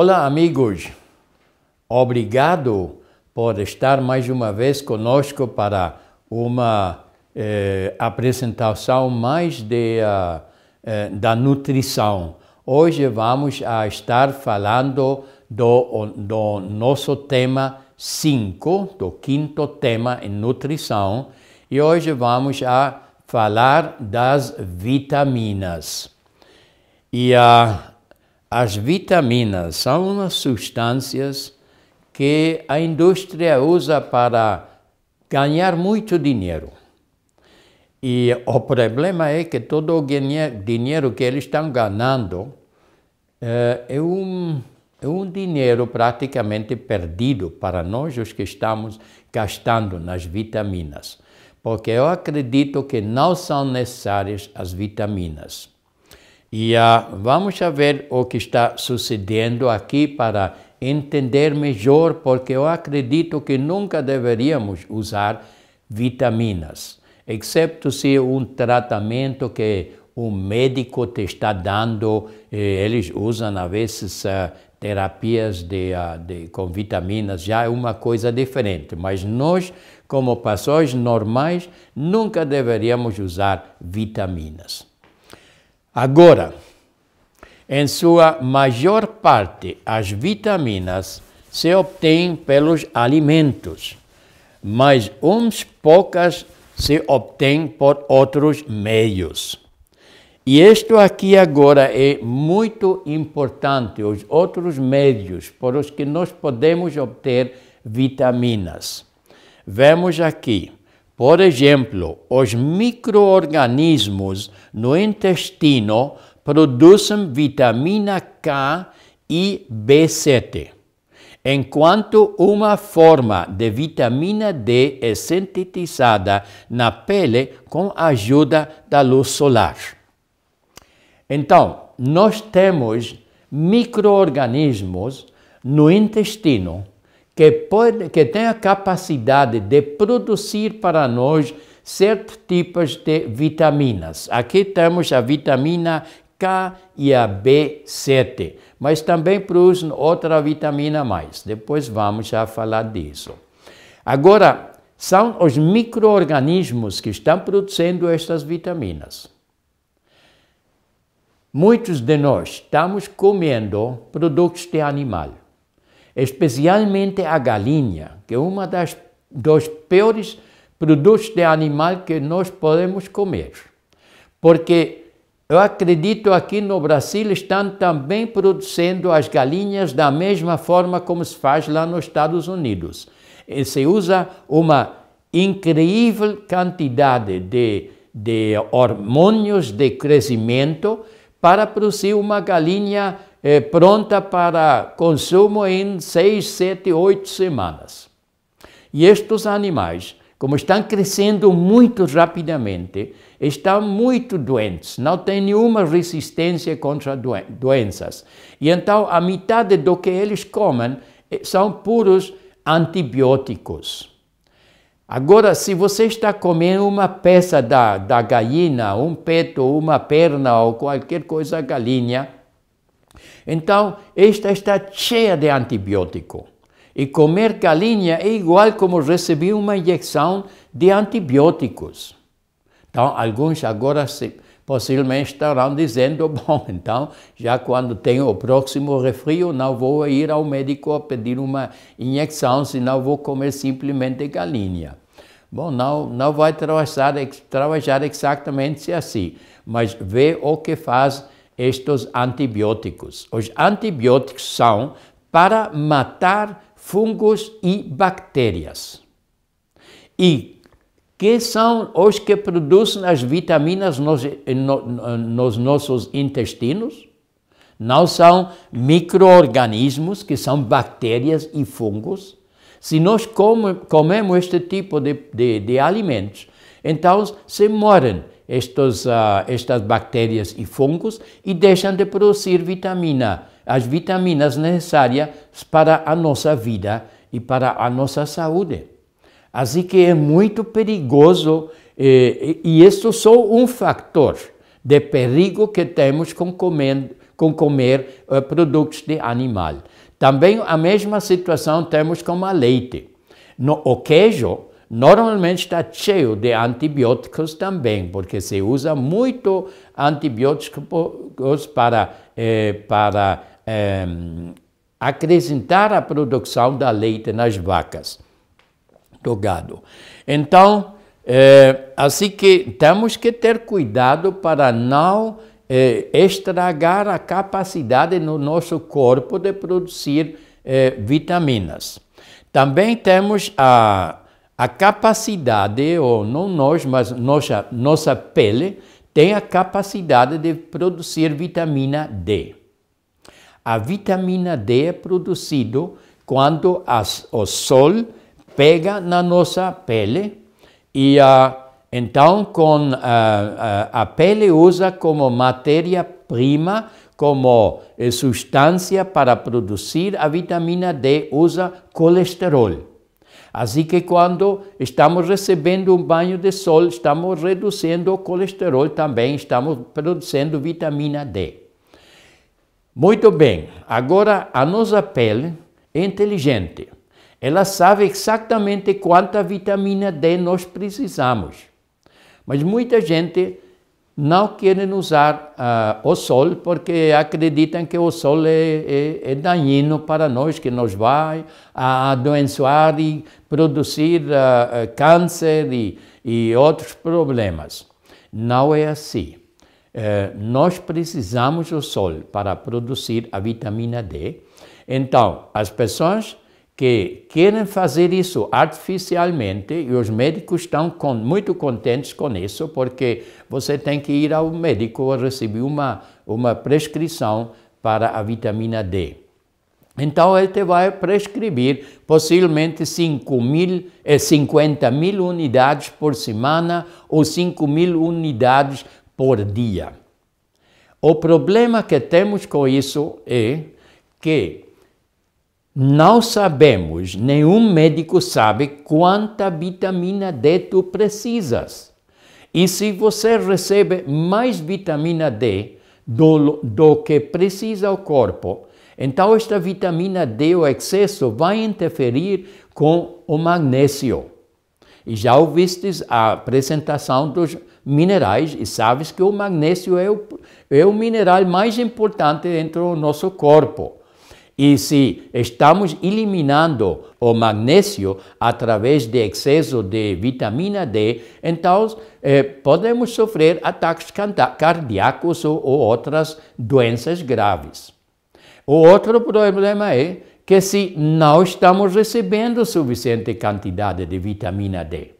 Olá, amigos. Obrigado por estar mais uma vez conosco para uma eh, apresentação mais de, uh, eh, da nutrição. Hoje vamos a estar falando do, do nosso tema 5, do quinto tema em nutrição, e hoje vamos a falar das vitaminas. E a uh, as vitaminas são umas substâncias que a indústria usa para ganhar muito dinheiro. E o problema é que todo o dinheiro que eles estão ganhando é, é um, é um dinheiro praticamente perdido para nós, os que estamos gastando nas vitaminas. Porque eu acredito que não são necessárias as vitaminas. E uh, vamos a ver o que está sucedendo aqui para entender melhor, porque eu acredito que nunca deveríamos usar vitaminas, exceto se um tratamento que o médico te está dando, eh, eles usam às vezes ah, terapias de, ah, de, com vitaminas, já é uma coisa diferente, mas nós, como pessoas normais, nunca deveríamos usar vitaminas. Agora, em sua maior parte, as vitaminas se obtêm pelos alimentos, mas uns poucas se obtêm por outros meios. E isto aqui agora é muito importante, os outros meios por os que nós podemos obter vitaminas. Vemos aqui, por exemplo, os microorganismos no intestino produzem vitamina K e B7, enquanto uma forma de vitamina D é sintetizada na pele com a ajuda da luz solar. Então, nós temos microorganismos no intestino que, pode, que tem a capacidade de produzir para nós certos tipos de vitaminas. Aqui temos a vitamina K e a B7, mas também produzem outra vitamina mais. Depois vamos já falar disso. Agora, são os micro-organismos que estão produzindo estas vitaminas. Muitos de nós estamos comendo produtos de animal especialmente a galinha, que é uma das dos piores produtos de animal que nós podemos comer. Porque eu acredito aqui no Brasil estão também produzindo as galinhas da mesma forma como se faz lá nos Estados Unidos. E se usa uma incrível quantidade de, de hormônios de crescimento para produzir uma galinha é, pronta para consumo em seis, sete, oito semanas. E estes animais, como estão crescendo muito rapidamente, estão muito doentes, não têm nenhuma resistência contra doenças. E então a metade do que eles comem eh, são puros antibióticos. Agora, se você está comendo uma peça da, da galinha, um peito, uma perna ou qualquer coisa galinha, então, esta está cheia de antibiótico. E comer galinha é igual como receber uma injeção de antibióticos. Então, alguns agora se, possivelmente estarão dizendo: bom, então, já quando tenho o próximo refrio, não vou ir ao médico a pedir uma injeção, senão vou comer simplesmente galinha. Bom, não, não vai trabalhar, trabalhar exatamente assim, mas vê o que faz estes antibióticos. Os antibióticos são para matar fungos e bactérias. E que são os que produzem as vitaminas nos, no, nos nossos intestinos? Não são microorganismos, que são bactérias e fungos. Se nós come, comemos este tipo de, de, de alimentos, então se morrem estos, uh, estas bactérias e fungos e deixam de produzir vitamina, as vitaminas necessárias para a nossa vida e para a nossa saúde. Assim que é muito perigoso eh, e isso só um fator de perigo que temos com comer, com comer uh, produtos de animal. Também a mesma situação temos com a leite. No, o queijo Normalmente está cheio de antibióticos também, porque se usa muito antibióticos para, eh, para eh, acrescentar a produção da leite nas vacas, do gado. Então, eh, assim que temos que ter cuidado para não eh, estragar a capacidade no nosso corpo de produzir eh, vitaminas. Também temos a, a capacidade, ou não nós, mas nossa, nossa pele, tem a capacidade de produzir vitamina D. A vitamina D é produzida quando as, o sol pega na nossa pele e então com a pele usa como matéria-prima, como eh, substância para produzir a vitamina D, usa colesterol. Assim que quando estamos recebendo um banho de sol, estamos reduzindo o colesterol também, estamos produzindo vitamina D. Muito bem, agora a nossa pele é inteligente. Ela sabe exatamente quanta vitamina D nós precisamos. Mas muita gente não querem usar uh, o sol porque acreditam que o sol é, é, é danino para nós, que nos vai adoençoar e produzir uh, câncer e, e, outros problemas. Não é assim. Uh, nós precisamos do sol para produzir a vitamina D. Então, as pessoas que querem fazer isso artificialmente e os médicos estão com, muito contentes com isso, porque você tem que ir ao médico receber uma, uma prescrição para a vitamina D. Então ele te vai prescrever possivelmente 5 mil, e eh, 50 mil unidades por semana ou 5 mil unidades por dia. O problema que temos com isso é que não sabemos, nenhum médico sabe quanta vitamina D tu precisas. E se você recebe mais vitamina D do, do que precisa o corpo, então esta vitamina D, o excesso, vai interferir com o magnésio. E já ouvistes a apresentação dos minerais e sabes que o magnésio é o, é o mineral mais importante dentro do nosso corpo. E se estamos eliminando o magnésio através de excesso de vitamina D, então eh, podemos sofrer ataques cardíacos ou, ou outras doenças graves. O outro problema é que se não estamos recebendo suficiente quantidade de vitamina D.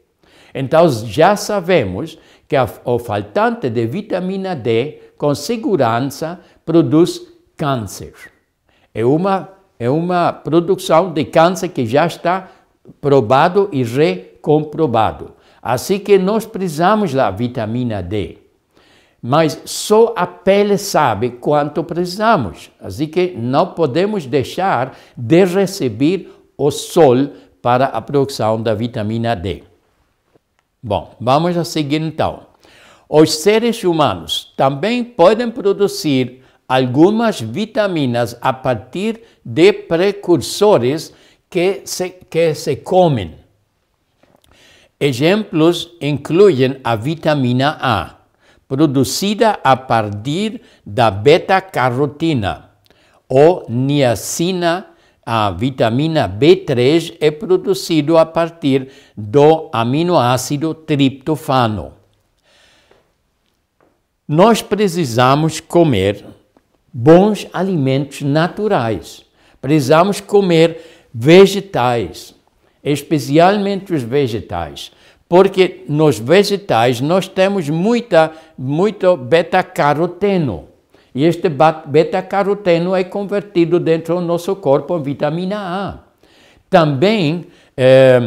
Então já sabemos que a, o faltante de vitamina D, com segurança, produz câncer. É uma, é uma produção de câncer que já está probado e recomprovado. Assim que nós precisamos da vitamina D. Mas só a pele sabe quanto precisamos. Assim que não podemos deixar de receber o sol para a produção da vitamina D. Bom, vamos a seguir então. Os seres humanos também podem produzir algumas vitaminas a partir de precursores que se, que se comem. Exemplos incluem a vitamina A, produzida a partir da beta-carotina, ou niacina. A vitamina B3 é produzida a partir do aminoácido triptofano. Nós precisamos comer bons alimentos naturais. Precisamos comer vegetais, especialmente os vegetais, porque nos vegetais nós temos muita, muito beta-caroteno. E este beta-caroteno é convertido dentro do nosso corpo em vitamina A. Também, é,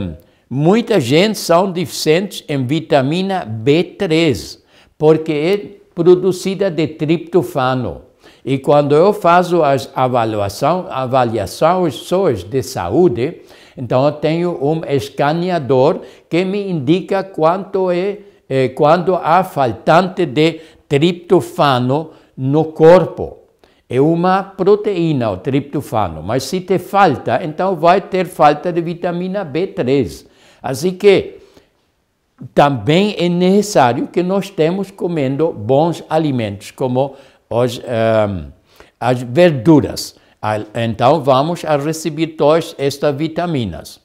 muita gente são deficientes em vitamina B3, porque é produzida de triptofano. E quando eu faço as avaliação, avaliações de saúde, então eu tenho um escaneador que me indica quanto é, é quando há faltante de triptofano no corpo. É uma proteína, o triptofano, mas se te falta, então vai ter falta de vitamina B3. Assim que também é necessário que nós estemos comendo bons alimentos, como os, um, ehm, as verduras. Então vamos a receber todas estas vitaminas.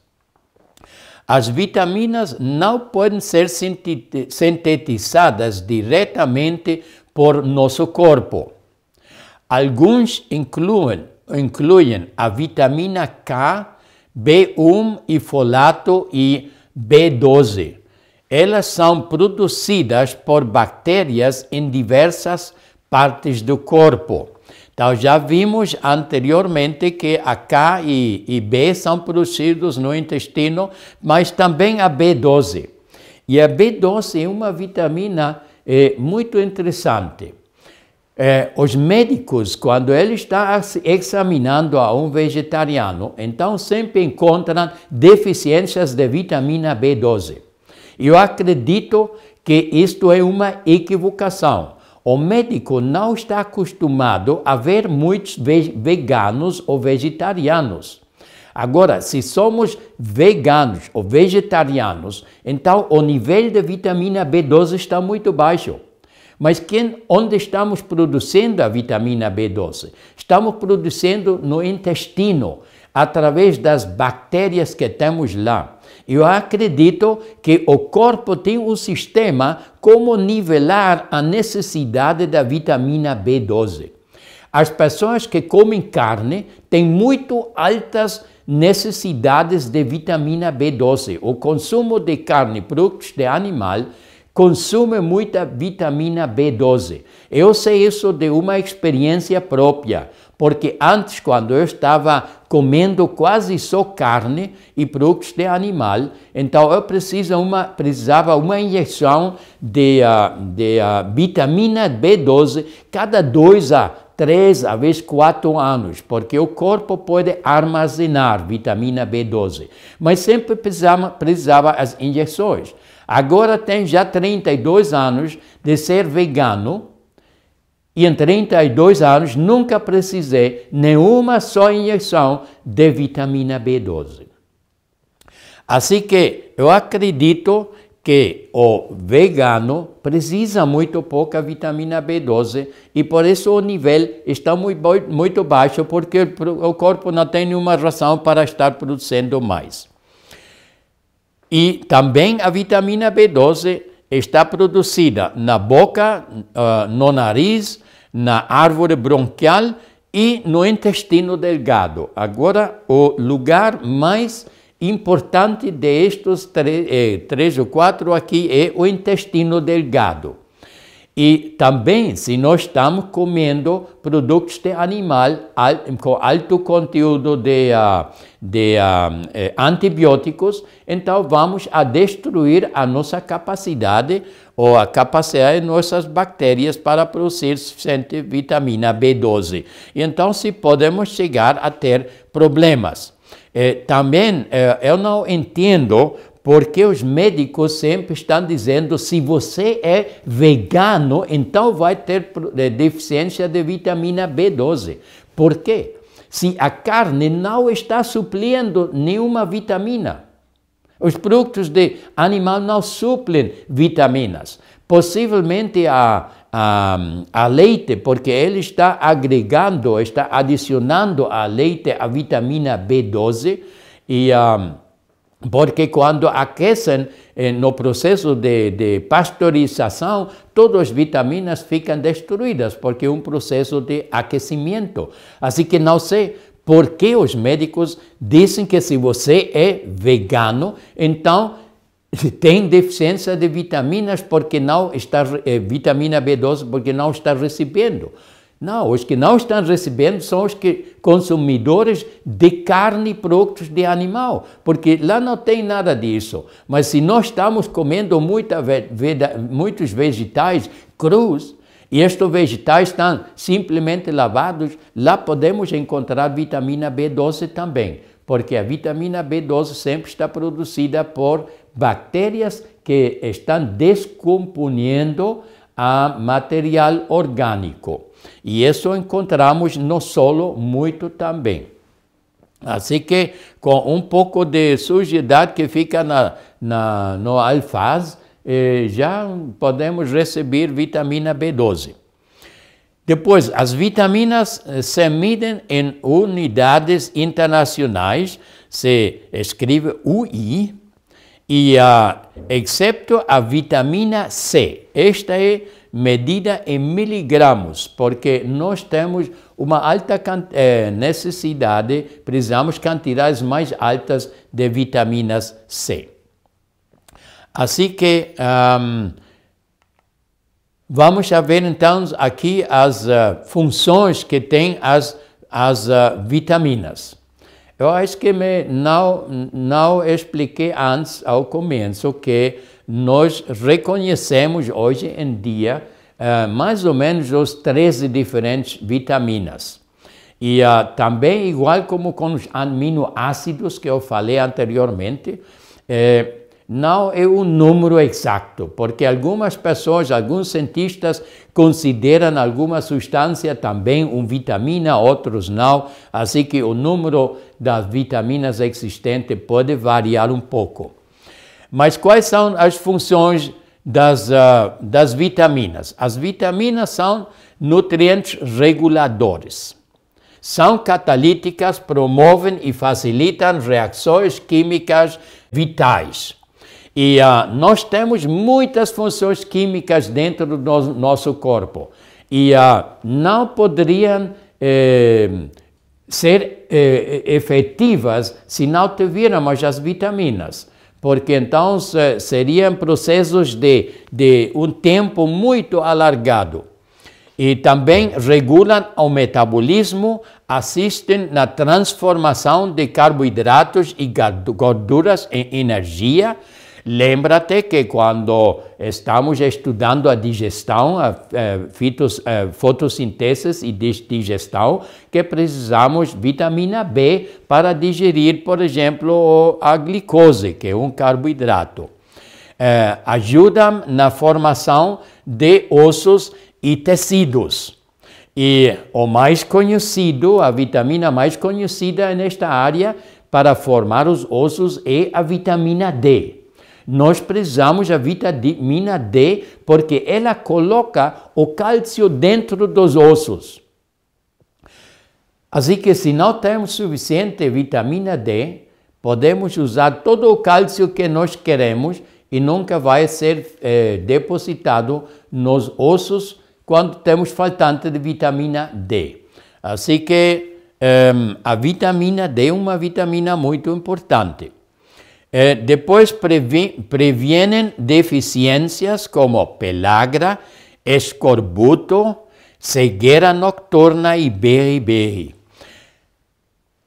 As vitaminas não podem ser sintetizadas diretamente por nosso corpo. Alguns incluem, incluem a vitamina K, B1 e folato e B12. Elas são produzidas por bactérias em diversas partes do corpo. Então, já vimos anteriormente que a K e, e B são produzidos no intestino, mas também a B12. E a B12 é uma vitamina é, muito interessante. É, os médicos, quando eles estão examinando a um vegetariano, então sempre encontram deficiências de vitamina B12. Eu acredito que isto é uma equivocação. O médico não está acostumado a ver muitos veganos ou vegetarianos. Agora, se somos veganos ou vegetarianos, então o nível de vitamina B12 está muito baixo. Mas quem, onde estamos produzindo a vitamina B12? Estamos produzindo no intestino, através das bactérias que temos lá. Eu acredito que o corpo tem um sistema como nivelar a necessidade da vitamina B12. As pessoas que comem carne têm muito altas necessidades de vitamina B12. O consumo de carne, produtos de animal, consome muita vitamina B12. Eu sei isso de uma experiência própria porque antes, quando eu estava comendo quase só carne e produtos de animal, então eu precisava uma, precisava uma injeção de, ah, de ah, vitamina B12 cada dois a três a vez quatro anos, porque o corpo pode armazenar vitamina B12, mas sempre precisava, precisava as injeções. Agora tenho já 32 anos de ser vegano, e em 32 anos nunca precisei nenhuma só injeção de vitamina B12. Assim que eu acredito que o vegano precisa muito pouca vitamina B12 e por isso o nível está muito, muito baixo, porque o corpo não tem nenhuma razão para estar produzindo mais. E também a vitamina B12 está produzida na boca, ah, no nariz, na árvore bronquial e no intestino delgado. Agora, o lugar mais importante destes três, eh, três ou quatro aqui é o intestino delgado. E também, se nós estamos comendo produtos de animal com alto conteúdo de, ah, de ah, eh, antibióticos, então vamos a destruir a nossa capacidade ou a capacidade de nossas bactérias para produzir suficiente vitamina B12. Então, se podemos chegar a ter problemas. Eh, também eh, eu não entendo porque os médicos sempre estão dizendo se você é vegano, então vai ter eh, deficiência de vitamina B12. Por quê? Se a carne não está suplindo nenhuma vitamina. Os produtos de animal não suplem vitaminas. Possivelmente a, a, a, leite, porque ele está agregando, está adicionando a leite a vitamina B12 e a ah, porque quando aquecem eh, no processo de, de, pasteurização, todas as vitaminas ficam destruídas, porque é um processo de aquecimento. Assim que não sei por que os médicos dizem que se você é vegano, então tem deficiência de vitaminas porque não está eh, vitamina B12 porque não está recebendo. Não, os que não estão recebendo são os que consumidores de carne e produtos de animal, porque lá não tem nada disso. Mas se nós estamos comendo muita, muitos vegetais crus, e estes vegetais estão simplesmente lavados, lá podemos encontrar vitamina B12 também, porque a vitamina B12 sempre está produzida por bactérias que estão descomponendo a material orgânico. E isso encontramos no solo muito também. Assim que com um pouco de sujidade que fica na, na, no alfaz, eh, já podemos receber vitamina B12. Depois, as vitaminas eh, se midem em unidades internacionais, se escreve UI, e, uh, excepto a vitamina C. Esta é medida em miligramos porque nós temos uma alta eh, necessidade, precisamos quantidades mais altas de vitaminas C. Assim que um, vamos ver então aqui as uh, funções que têm as, as uh, vitaminas. Eu acho que me não, não expliquei antes ao começo que nós reconhecemos hoje em dia uh, mais ou menos os 13 diferentes vitaminas. E uh, também, igual como com os aminoácidos que eu falei anteriormente, eh, não é um número exato, porque algumas pessoas, alguns cientistas consideram alguma substância também uma vitamina, outros não. Assim que o número das vitaminas existentes pode variar um pouco. Mas quais são as funções das, ah, das vitaminas? As vitaminas são nutrientes reguladores. São catalíticas, promovem e facilitam reações químicas vitais. E uh, nós temos muitas funções químicas dentro do nosso, corpo e uh, não poderiam eh, ser eh, efetivas se não tivéssemos as vitaminas porque então seriam processos de, de um tempo muito alargado. E também regulam o metabolismo, assistem na transformação de carboidratos e gorduras em energia, Lembra-te que quando estamos estudando a digestão, a, eh, fitos, a eh, fotossíntese e digestão, que precisamos vitamina B para digerir, por exemplo, a glicose, que é um carboidrato. É, eh, ajudam na formação de ossos e tecidos. E o mais conhecido, a vitamina mais conhecida é nesta área para formar os ossos é a vitamina D. Nós precisamos da vitamina D porque ela coloca o cálcio dentro dos ossos. Assim que se não temos suficiente vitamina D, podemos usar todo o cálcio que nós queremos e nunca vai ser eh, depositado nos ossos quando temos faltante de vitamina D. Assim que ehm, a vitamina D é uma vitamina muito importante. Eh, depois previ previenen como pelagra, escorbuto, cegueira nocturna e beriberi.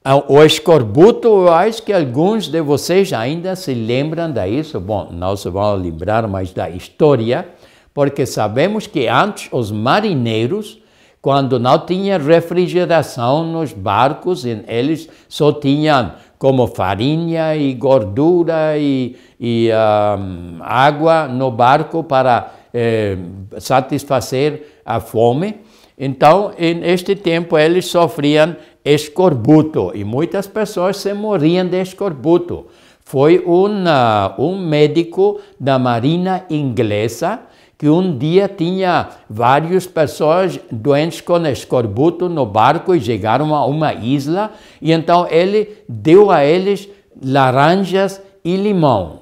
Ah, o escorbuto, eu acho que alguns de vocês ainda se lembram disso. Bom, não se vão lembrar mais da história, porque sabemos que antes os marinheiros, quando não tinha refrigeração nos barcos, eles só tinham como farinha e gordura e, e um, ah, água no barco para eh, satisfazer a fome. Então, neste tempo, eles sofriam escorbuto e muitas pessoas se morriam de escorbuto. Foi um, uh, um médico da Marina Inglesa que um dia tinha várias pessoas doentes com escorbuto no barco e chegaram a uma isla e então ele deu a eles laranjas e limão.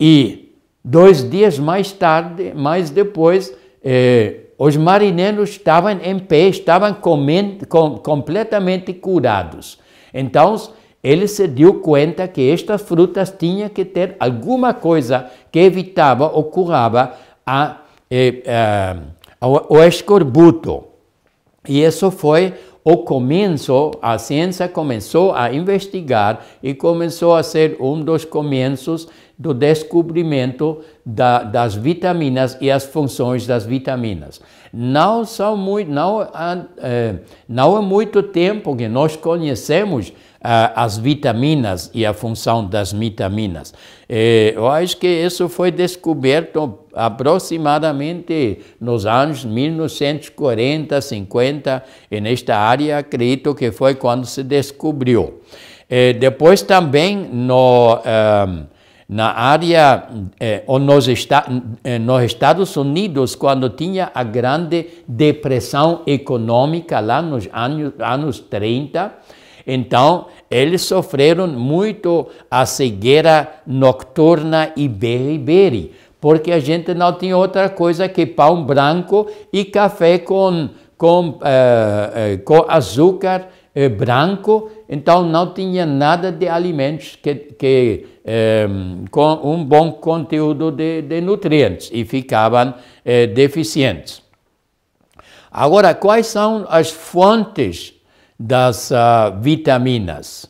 E dois dias mais tarde, mais depois, eh, os marinheiros estavam em pé, estavam comendo, com, completamente curados. Então, ele se deu conta que estas frutas tinham que ter alguma coisa que evitava ou curava a, é, é, a, ao escorbuto. E isso foi o começo, a ciência começou a investigar e começou a ser um dos começos do descobrimento da, das vitaminas e as funções das vitaminas. Não, são muito, não, é, não muito tempo que nós conhecemos é, as vitaminas e a função das vitaminas. É, eu acho que isso foi descoberto aproximadamente nos anos 1940, 50, e nesta área acredito que foi quando se descobriu. É, depois também no na área, eh, ou nos, eh, nos Estados Unidos, quando tinha a grande depressão econômica lá nos anos, anos 30, então eles sofreram muito a cegueira nocturna e beriberi, porque a gente não tinha outra coisa que pão branco e café com, com, eh, eh com açúcar é, branco, então não tinha nada de alimentos que, que é, com um bom conteúdo de, de nutrientes e ficavam é, deficientes. Agora, quais são as fontes das uh, vitaminas?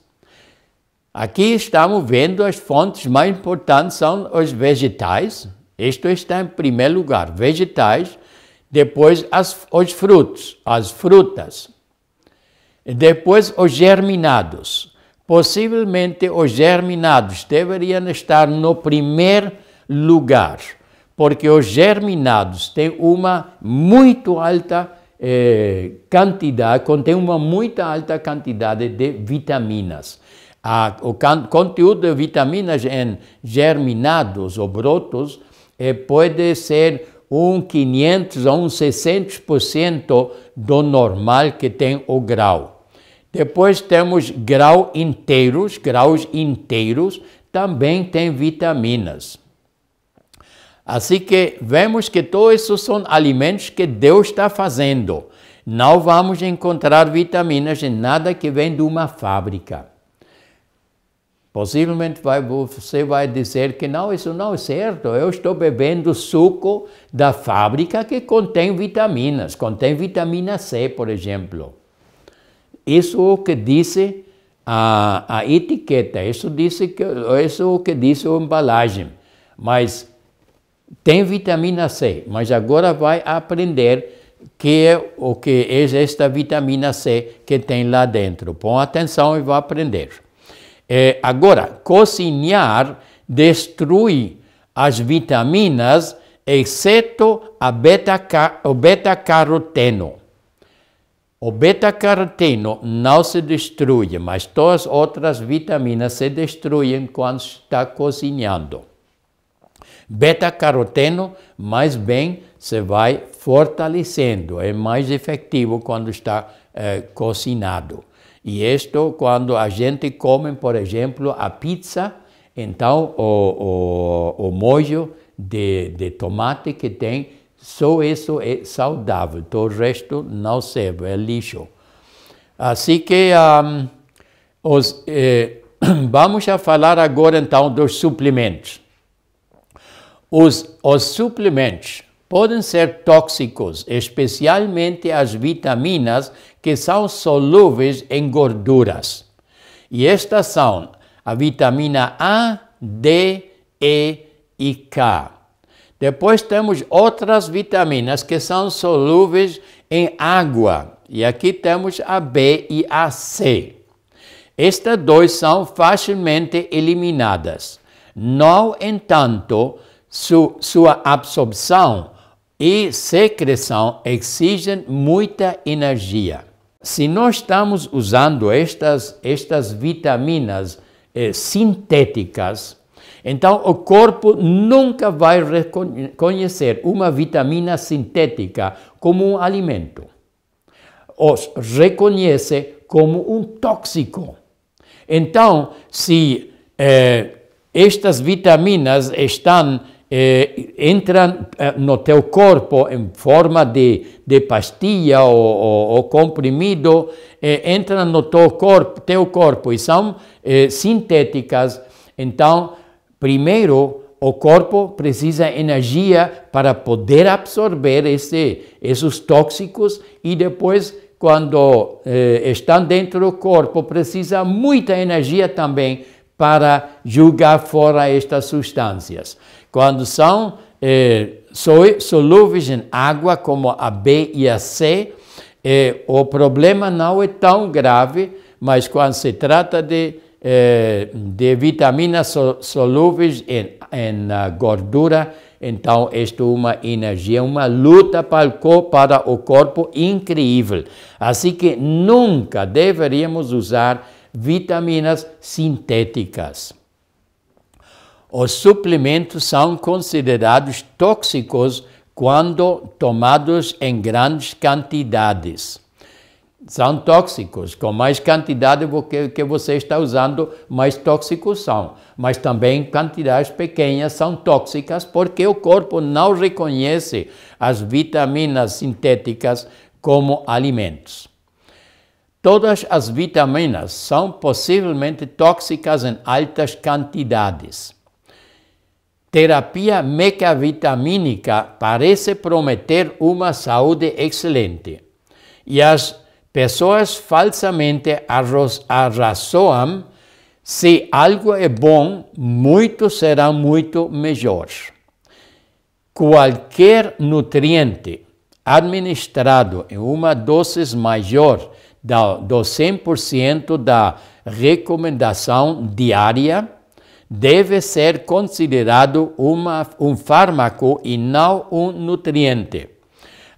Aqui estamos vendo as fontes mais importantes são os vegetais. Isto está em primeiro lugar, vegetais. Depois as, os frutos, as frutas, depois, os germinados. Possivelmente, os germinados deveriam estar no primeiro lugar, porque os germinados têm uma muito alta eh, quantidade, contém uma muito alta quantidade de vitaminas. A, o can, conteúdo de vitaminas em germinados ou brotos eh, pode ser um 500 a um 600% do normal que tem o grau. Depois temos grau inteiros, graus inteiros também tem vitaminas. Assim que vemos que todos esses são alimentos que Deus está fazendo. Não vamos encontrar vitaminas em nada que vem de uma fábrica. Possivelmente vai, você vai dizer que não, isso não é certo. Eu estou bebendo suco da fábrica que contém vitaminas, contém vitamina C, por exemplo. Isso é o que disse a, a etiqueta, isso, disse que, isso é o que disse a embalagem. Mas tem vitamina C, mas agora vai aprender que é o que é esta vitamina C que tem lá dentro. Põe atenção e vai aprender. É, agora, cozinhar destrui as vitaminas, exceto a beta, o beta-caroteno. O beta-caroteno não se destrui, mas todas as outras vitaminas se destruem quando está cozinhando. Beta-caroteno, mais bem, se vai fortalecendo, é mais efetivo quando está eh, cozinhado. E isto quando a gente come, por exemplo, a pizza, então o, o, o molho de, de tomate que tem só isso é saudável, todo o resto não serve, é lixo. Assim que um, os, eh, vamos a falar agora então dos suplementos. Os, os suplementos podem ser tóxicos, especialmente as vitaminas que são solúveis em gorduras. E estas são a vitamina A, D, E e K. Depois temos outras vitaminas que são solúveis em água. E aqui temos a B e a C. Estas duas são facilmente eliminadas. No entanto, su sua absorção e secreção exigem muita energia. Se nós estamos usando estas, estas vitaminas eh, sintéticas, então, o corpo nunca vai reconhecer uma vitamina sintética como um alimento. Os reconhece como um tóxico. Então, se eh, estas vitaminas estão eh, entram eh, no teu corpo em forma de, de pastilha ou, ou, ou comprimido, eh, entram no teu corpo, teu corpo e são eh, sintéticas, então Primeiro, o corpo precisa de energia para poder absorver esse, esses tóxicos e depois, quando eh, estão dentro do corpo, precisa muita energia também para jogar fora estas substâncias. Quando são eh, solúveis em água, como a B e a C, eh, o problema não é tão grave, mas quando se trata de eh, de vitaminas solúveis em, em ah, gordura, então, isto é uma energia, uma luta para o, corpo, para o corpo incrível. Assim que nunca deveríamos usar vitaminas sintéticas. Os suplementos são considerados tóxicos quando tomados em grandes quantidades são tóxicos, com mais quantidade que, que você está usando, mais tóxicos são. Mas também quantidades pequenas são tóxicas porque o corpo não reconhece as vitaminas sintéticas como alimentos. Todas as vitaminas são possivelmente tóxicas em altas quantidades. Terapia mecavitamínica parece prometer uma saúde excelente. E as Pessoas falsamente arrazoam se algo é bom, muito será muito melhor. Qualquer nutriente administrado em uma dose maior do 100% da recomendação diária deve ser considerado uma, um fármaco e não um nutriente.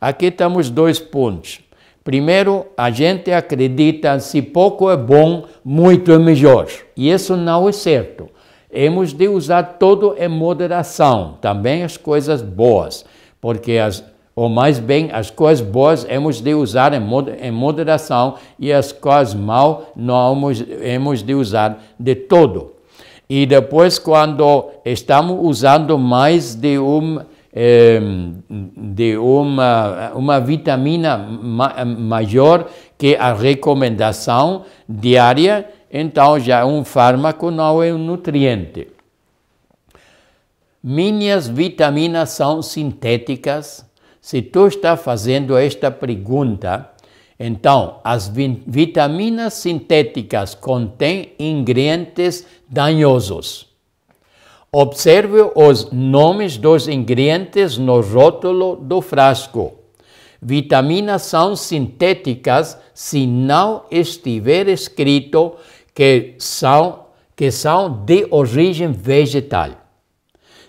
Aqui temos dois pontos. Primeiro, a gente acredita se pouco é bom, muito é melhor. E isso não é certo. Temos de usar tudo em moderação, também as coisas boas, porque as ou mais bem, as coisas boas temos de usar em moderação e as coisas mal não temos de usar de todo. E depois, quando estamos usando mais de um de uma, uma vitamina ma maior que a recomendação diária, então já um fármaco não é um nutriente. Minhas vitaminas são sintéticas? Se tu está fazendo esta pergunta, então as vi vitaminas sintéticas contêm ingredientes danosos. Observe os nomes dos ingredientes no rótulo do frasco. Vitaminas são sintéticas se não estiver escrito que são, que são de origem vegetal.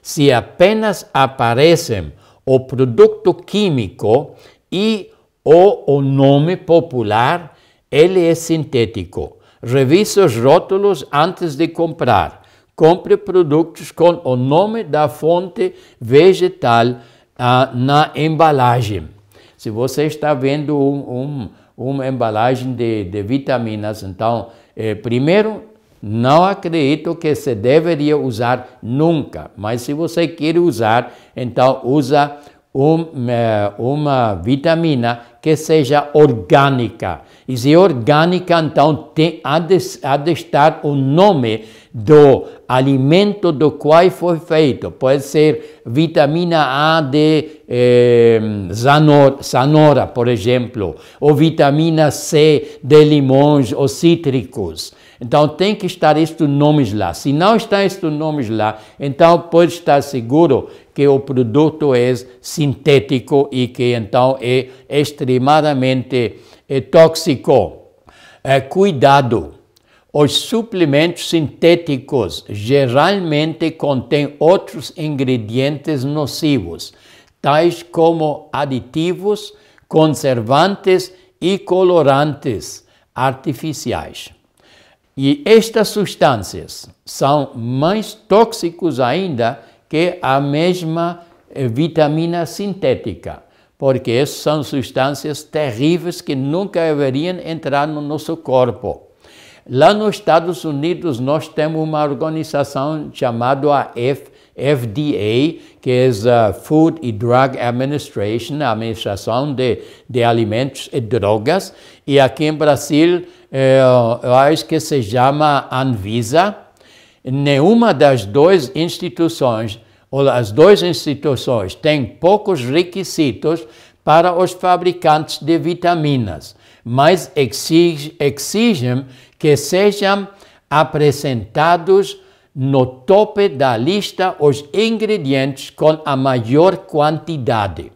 Se apenas aparecem o produto químico e ou o nome popular, ele é sintético. Revise os rótulos antes de comprar compre produtos com o nome da fonte vegetal ah, na embalagem. Se você está vendo um, um, uma embalagem de, de vitaminas, então, eh, primeiro, não acredito que se deveria usar nunca, mas se você quer usar, então usa um, eh, uma vitamina que seja orgânica. E se é orgânica, então tem, há, de, há de estar o nome do alimento do qual foi feito. Pode ser vitamina A de eh, por exemplo, ou vitamina C de limões ou cítricos. Então tem que estar estes nomes lá. Se não está estes nomes lá, então pode estar seguro que o produto é sintético e que então é extremadamente é tóxico. É, cuidado. Os suplementos sintéticos geralmente contêm outros ingredientes nocivos, tais como aditivos, conservantes e colorantes artificiais. E estas substâncias são mais tóxicos ainda que a mesma eh, vitamina sintética, porque são substâncias terríveis que nunca deveriam entrar no nosso corpo. Lá nos Estados Unidos, nós temos uma organização chamada a FDA, que é a Food and Drug Administration, a Administração de, de Alimentos e Drogas, e aqui em Brasil, é, eu acho que se chama Anvisa. Nenhuma das duas instituições, ou as duas instituições, tem poucos requisitos para os fabricantes de vitaminas, mas exigem que sejam apresentados no tope da lista os ingredientes com a maior quantidade.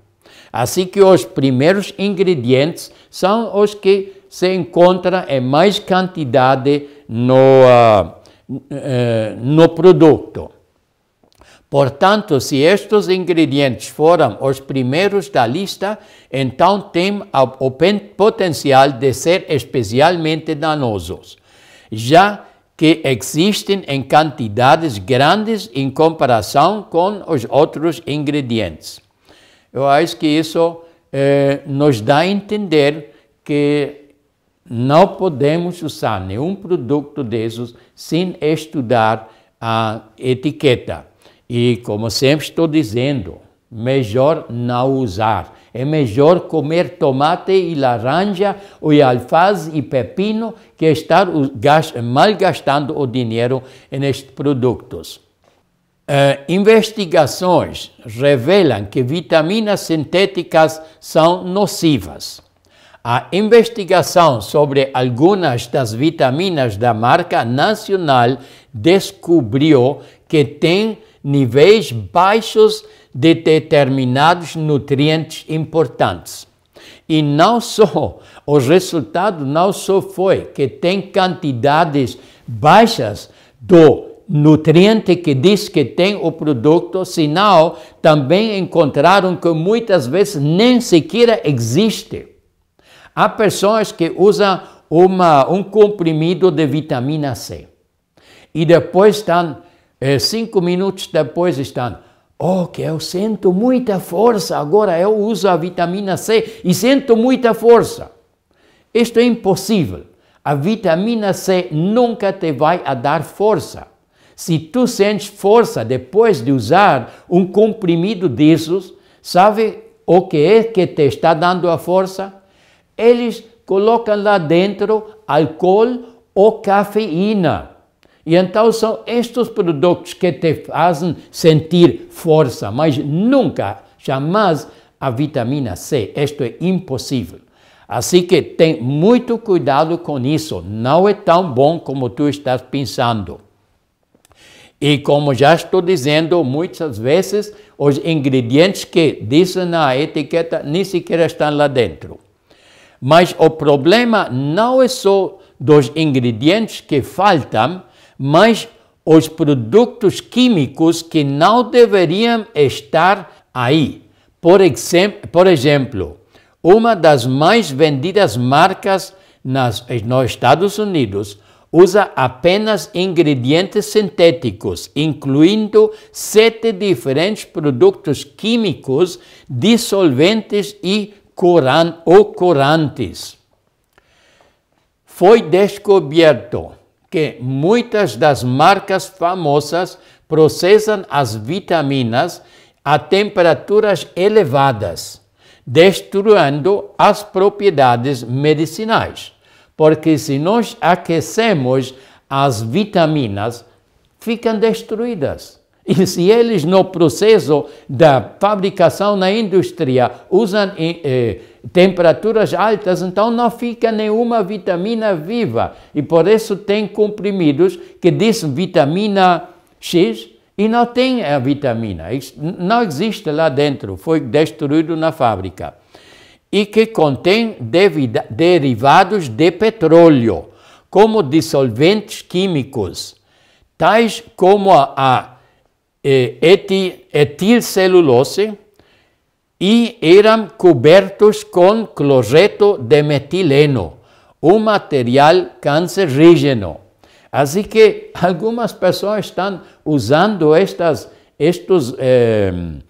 Assim que os primeiros ingredientes são os que se encontram em mais quantidade no, uh, uh, no produto. Portanto, se estes ingredientes foram os primeiros da lista, então têm o potencial de ser especialmente danosos, já que existem em quantidades grandes em comparação com os outros ingredientes. Eu acho que isso eh, nos dá a entender que não podemos usar nenhum produto desses sem estudar a etiqueta e como sempre estou dizendo, melhor não usar. É melhor comer tomate e laranja, ou alface e pepino, que estar malgastando o dinheiro nestes produtos. Uh, investigações revelam que vitaminas sintéticas são nocivas. A investigação sobre algumas das vitaminas da marca nacional descobriu que têm níveis baixos de determinados nutrientes importantes. E não só, o resultado não só foi que tem quantidades baixas do nutriente que diz que tem o produto, senão também encontraram que muitas vezes nem sequer existe. Há pessoas que usam uma, um comprimido de vitamina C e depois estão e é, cinco minutos depois estão, oh, que eu sinto muita força, agora eu uso a vitamina C e sinto muita força. Isto é impossível. A vitamina C nunca te vai a dar força. Se tu sentes força depois de usar um comprimido desses, sabe o que é que te está dando a força? Eles colocam lá dentro álcool ou cafeína. E então são estes produtos que te fazem sentir força, mas nunca, jamais a vitamina C. Isto é impossível. Assim que tem muito cuidado com isso. Não é tão bom como tu estás pensando. E como já estou dizendo muitas vezes, os ingredientes que dizem na etiqueta nem sequer estão lá dentro. Mas o problema não é só dos ingredientes que faltam, mas os produtos químicos que não deveriam estar aí. Por, exemplo, por exemplo uma das mais vendidas marcas nas, nos Estados Unidos usa apenas ingredientes sintéticos, incluindo sete diferentes produtos químicos, dissolventes e coran ou corantes. Foi descoberto que muitas das marcas famosas processam as vitaminas a temperaturas elevadas, destruindo as propriedades medicinais. Porque se nós aquecemos as vitaminas, ficam destruídas. E se eles no processo da fabricação na indústria usam eh, eh temperaturas altas, então não fica nenhuma vitamina viva. E por isso tem comprimidos que dizem vitamina X e não tem a vitamina. Não existe lá dentro, foi destruído na fábrica. E que contém derivados de petróleo, como dissolventes químicos, tais como a, a eh, etilcelulose, y eran cubiertos con cloreto de metileno, un material cancerígeno. Así que algunas personas están usando estos, em,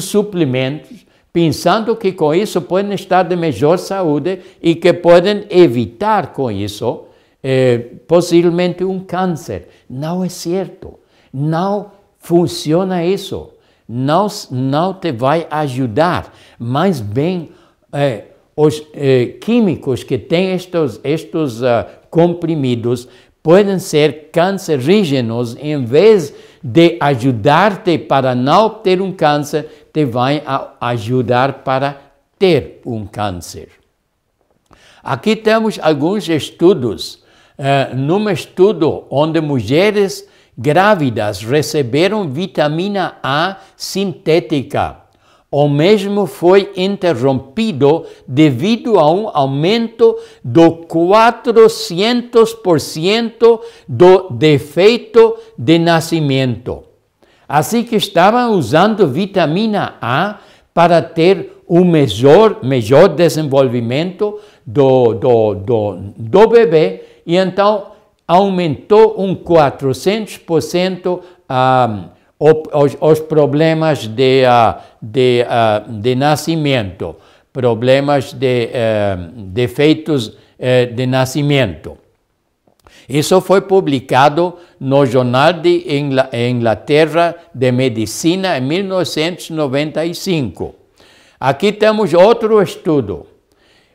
suplementos pensando que con eso pueden estar de mejor salud y que pueden evitar con eso eh, posiblemente un cáncer. No es cierto, no funciona eso. não, não te vai ajudar, mas bem é, os é, químicos que têm estes, estes uh, comprimidos podem ser cancerígenos, em vez de ajudar-te para não ter um câncer, te vai ajudar para ter um câncer. Aqui temos alguns estudos. Uh, num estudo onde mulheres grávidas receberam vitamina A sintética. O mesmo foi interrompido devido a um aumento do 400% do defeito de nascimento. Assim que estavam usando vitamina A para ter um melhor, melhor desenvolvimento do, do, do, do bebê e então aumentou um 400% a, ah, os, os, problemas de, ah, de, ah, de nascimento, problemas de eh, defeitos eh, de nascimento. Isso foi publicado no Jornal de Inglaterra de Medicina em 1995. Aqui temos outro estudo,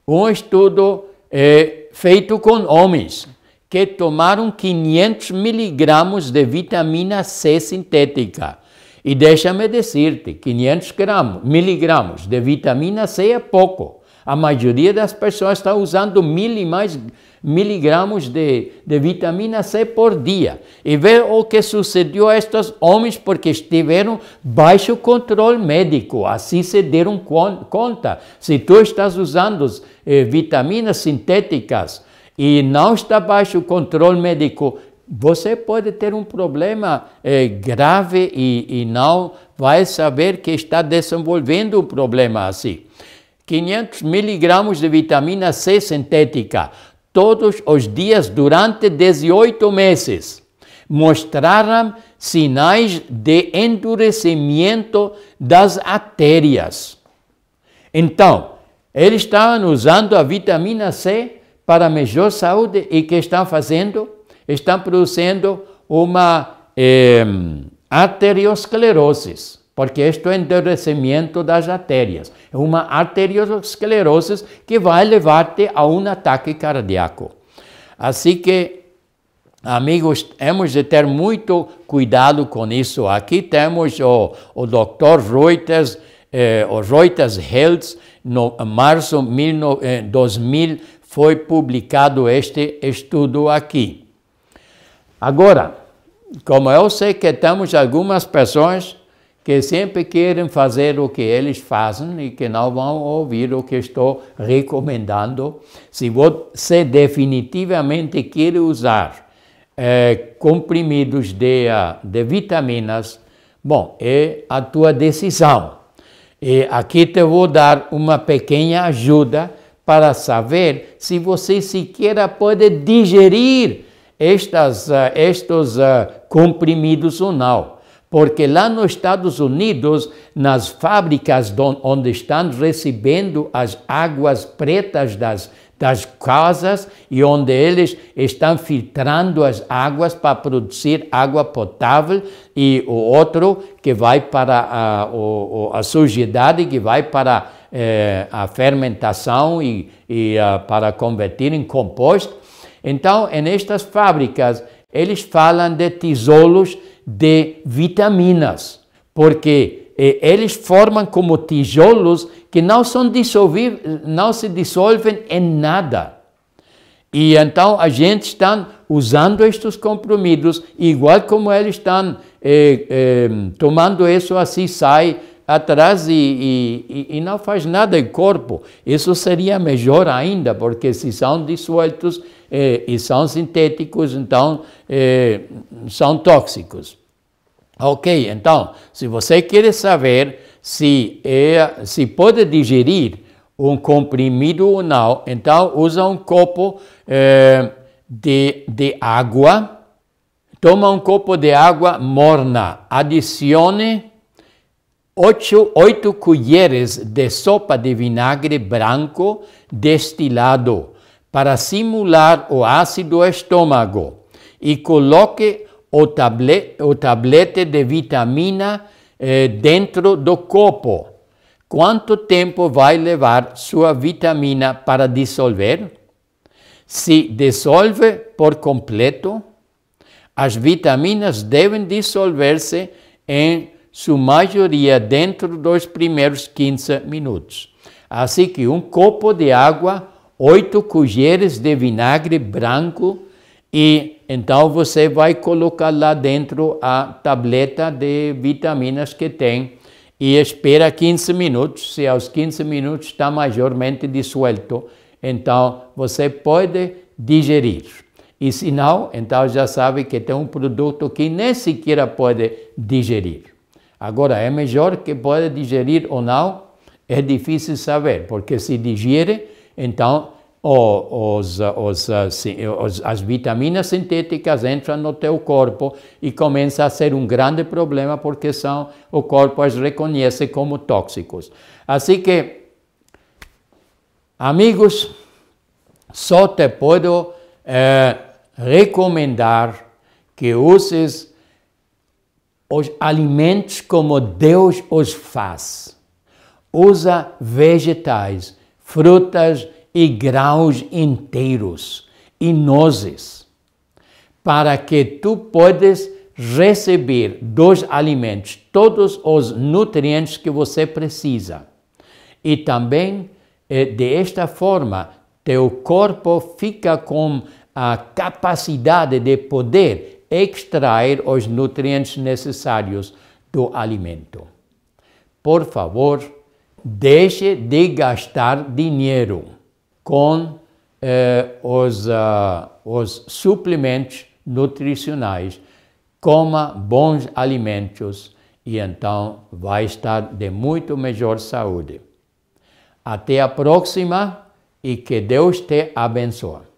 um estudo é, feito com homens, que tomaram 500 miligramas de vitamina C sintética. E deixa-me dizer-te, 500 gramos, miligramas de vitamina C é pouco. A maioria das pessoas está usando mil e mais miligramas de, de vitamina C por dia. E vê o que sucedeu a estes homens porque estiveram baixo controle médico. Assim se deram conta. Se tu estás usando eh, vitaminas sintéticas, e não está baixo controle médico, você pode ter um problema eh, grave e, e não vai saber que está desenvolvendo um problema assim. 500 miligramas de vitamina C sintética todos os dias durante 18 meses mostraram sinais de endurecimento das artérias. Então, eles estavam usando a vitamina C para melhor saúde e que estão fazendo? Estão produzindo uma eh, arteriosclerose, porque isto é endurecimento das artérias. É uma arteriosclerose que vai levar-te a um ataque cardíaco. Assim que, amigos, temos de ter muito cuidado com isso. Aqui temos o, o Dr. Reuters, eh, o Reuters Health, no março de eh, 2000 foi publicado este estudo aqui. Agora, como eu sei que temos algumas pessoas que sempre querem fazer o que eles fazem e que não vão ouvir o que estou recomendando, se você definitivamente quer usar é, comprimidos de, ah, de vitaminas, bom, é a tua decisão. E aqui te vou dar uma pequena ajuda para saber se você sequer pode digerir estas, ah, estes ah, comprimidos ou não. Porque lá nos Estados Unidos, nas fábricas onde estão recebendo as águas pretas das, das casas e onde eles estão filtrando as águas para produzir água potável e o outro que vai para a, a, a sociedade, que vai para eh, a fermentação e, e uh, para convertir em composto. Então, é nestas fábricas, eles falam de tijolos de vitaminas, porque é, eles formam como tijolos que não, são não se dissolvem em nada. E então a gente está usando estes comprimidos, igual como eles estão eh, eh, tomando isso, assim sai atrás e, e, e não faz nada em corpo. Isso seria melhor ainda, porque se são dissueltos eh, e são sintéticos, então eh, são tóxicos. Ok, então, se você quer saber se, é, se pode digerir um comprimido ou não, então usa um copo eh, de, de água, toma um copo de água morna, adicione oito, colheres de sopa de vinagre branco destilado para simular o ácido estômago e coloque o, tablet, o tablete de vitamina eh, dentro do copo. Quanto tempo vai levar sua vitamina para dissolver? Se dissolve por completo, as vitaminas devem dissolver-se em sua maioria dentro dos primeiros 15 minutos. Assim que um copo de água, oito colheres de vinagre branco e então você vai colocar lá dentro a tableta de vitaminas que tem e espera 15 minutos. Se aos 15 minutos está majormente dissolto, então você pode digerir. E se não, então já sabe que tem um produto que nem sequer pode digerir. Agora, é melhor que pode digerir ou não, é difícil saber, porque se digere, então os, os, ah, os, as vitaminas sintéticas entram no teu corpo e começa a ser um grande problema, porque são, o corpo as reconhece como tóxicos. Assim que, amigos, só te posso eh, recomendar que uses os alimentos como Deus os faz. Usa vegetais, frutas e graus inteiros e nozes, para que tu podes receber dos alimentos todos os nutrientes que você precisa. E também, eh, desta forma, teu corpo fica com a capacidade de poder extrair os nutrientes necessários do alimento. Por favor, deixe de gastar dinheiro com eh, os, uh, os suplementos nutricionais. Coma bons alimentos e então vai estar de muito melhor saúde. Até a próxima e que Deus te abençoe.